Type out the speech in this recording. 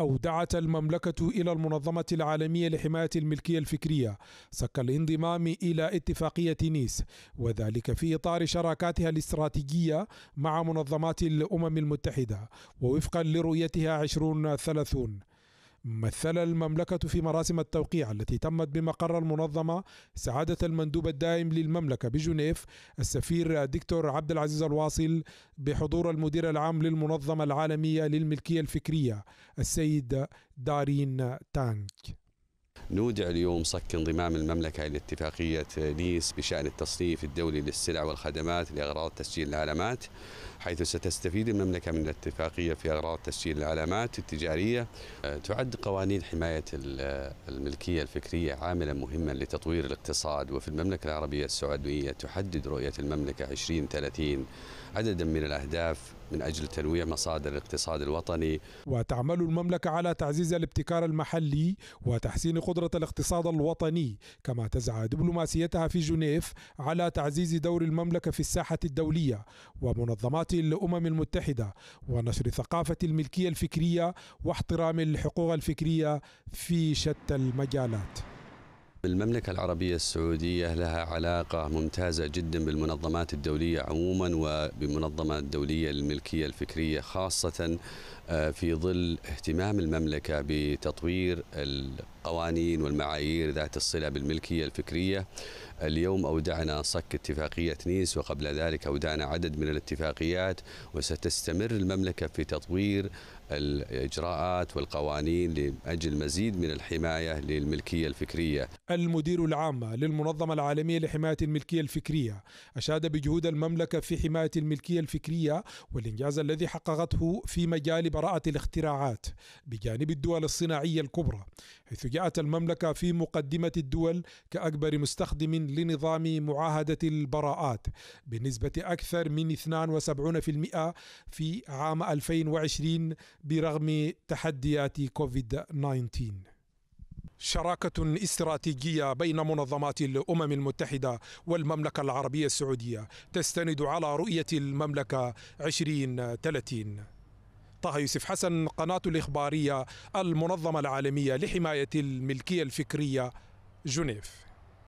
أودعت المملكة إلى المنظمة العالمية لحماية الملكية الفكرية سك الانضمام إلى اتفاقية نيس وذلك في إطار شراكاتها الاستراتيجية مع منظمات الأمم المتحدة ووفقا لرؤيتها 2030 مثل المملكة في مراسم التوقيع التي تمت بمقر المنظمة سعادة المندوب الدائم للمملكة بجنيف السفير دكتور عبد العزيز الواصل بحضور المدير العام للمنظمة العالمية للملكية الفكرية السيد دارين تانك نودع اليوم صك انضمام المملكة إلى اتفاقية نيس بشأن التصنيف الدولي للسلع والخدمات لأغراض تسجيل العلامات حيث ستستفيد المملكة من الاتفاقية في أغراض تسجيل العلامات التجارية تعد قوانين حماية الملكية الفكرية عاملا مهما لتطوير الاقتصاد وفي المملكة العربية السعودية تحدد رؤية المملكة 2030 عددا من الأهداف من أجل تنويع مصادر الاقتصاد الوطني وتعمل المملكة على تعزيز الابتكار المحلي وتحسين قدرة قدرة الاقتصاد الوطني كما تسعى دبلوماسيتها في جنيف على تعزيز دور المملكة في الساحة الدولية ومنظمات الأمم المتحدة ونشر ثقافة الملكية الفكرية واحترام الحقوق الفكرية في شتى المجالات المملكة العربية السعودية لها علاقة ممتازة جدا بالمنظمات الدولية عموما وبمنظمة الدولية للملكية الفكرية خاصة آه، في ظل اهتمام المملكة بتطوير القوانين والمعايير ذات الصلة بالملكية الفكرية اليوم أودعنا صك اتفاقية نيس وقبل ذلك أودعنا عدد من الاتفاقيات وستستمر المملكة في تطوير الإجراءات والقوانين لأجل مزيد من الحماية للملكية الفكرية المدير العام للمنظمة العالمية لحماية الملكية الفكرية أشاد بجهود المملكة في حماية الملكية الفكرية والإنجاز الذي حققته في مجال براءة الاختراعات بجانب الدول الصناعية الكبرى حيث شجعت المملكة في مقدمة الدول كأكبر مستخدم لنظام معاهدة البراءات بنسبة أكثر من 72% في عام 2020 برغم تحديات كوفيد 19 شراكة استراتيجية بين منظمات الأمم المتحدة والمملكة العربية السعودية تستند على رؤية المملكة 2030 طه يوسف حسن قناة الإخبارية المنظمة العالمية لحماية الملكية الفكرية جنيف